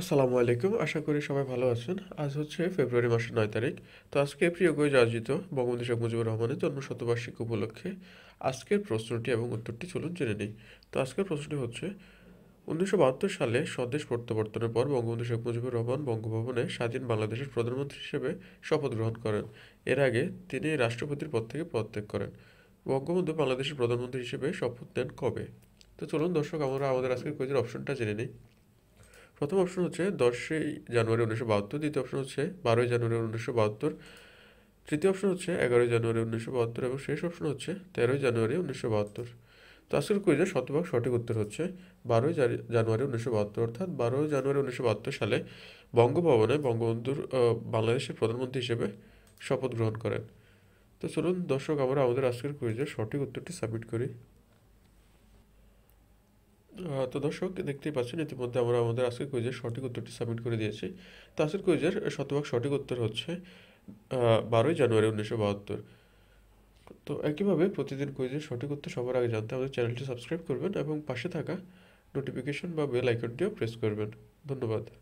আসসালামু আলাইকুম আশা করি সবাই ভালো আছেন আজ হচ্ছে ফেব্রুয়ারি মাসের নয় তারিখ তো আজকে প্রিয় গজ আয়োজিত বঙ্গবন্ধু শেখ মুজিবুর রহমানের শতবার্ষিকী উপলক্ষে আজকের প্রশ্নটি এবং উত্তরটি চলুন জেনে নিই তো আজকের প্রশ্নটি হচ্ছে উনিশশো সালে স্বদেশ প্রত্যাবর্তনের পর বঙ্গবন্ধু শেখ মুজিবুর রহমান বঙ্গভবনে স্বাধীন বাংলাদেশের প্রধানমন্ত্রী হিসেবে শপথ গ্রহণ করেন এর আগে তিনি রাষ্ট্রপতির পদ থেকে পদত্যাগ করেন বঙ্গবন্ধু বাংলাদেশের প্রধানমন্ত্রী হিসেবে শপথ নেন কবে তো চলুন দর্শক আমরা আমাদের আজকের কোজের অপশনটা জেনে নিই প্রথম অপশন হচ্ছে দশই জানুয়ারি উনিশশো বাহাত্তর দ্বিতীয় অপশন হচ্ছে বারোই জানুয়ারি উনিশশো বাহাত্তর তৃতীয় অপশন হচ্ছে এগারোই জানুয়ারি উনিশশো বাহাত্তর এবং শেষ অপশন হচ্ছে তেরোই জানুয়ারি উনিশশো বাহাত্তর তো আজকের কুইজের শতভাগ সঠিক উত্তর হচ্ছে বারোই জানুয়ারি উনিশশো বাহাত্তর অর্থাৎ বারোই জানুয়ারি উনিশশো বাহাত্তর সালে বঙ্গভবনে বঙ্গবন্ধুর বাংলাদেশের প্রধানমন্ত্রী হিসেবে শপথ গ্রহণ করেন তো চলুন দর্শক আমরা আমাদের আজকের কুইজের সঠিক উত্তরটি সাবমিট করি তো দর্শক দেখতেই পাচ্ছেন ইতিমধ্যে আমরা আমাদের আজকের কুইজের সঠিক উত্তরটি সাবমিট করে দিয়েছি তো আজকের কুইজের শতভাগ সঠিক উত্তর হচ্ছে বারোই জানুয়ারি উনিশশো বাহাত্তর তো একইভাবে প্রতিদিন কুইজের সঠিক উত্তর সবার আগে জানতে আমাদের চ্যানেলটি সাবস্ক্রাইব করবেন এবং পাশে থাকা নোটিফিকেশন বা বেল আইকনটিও প্রেস করবেন ধন্যবাদ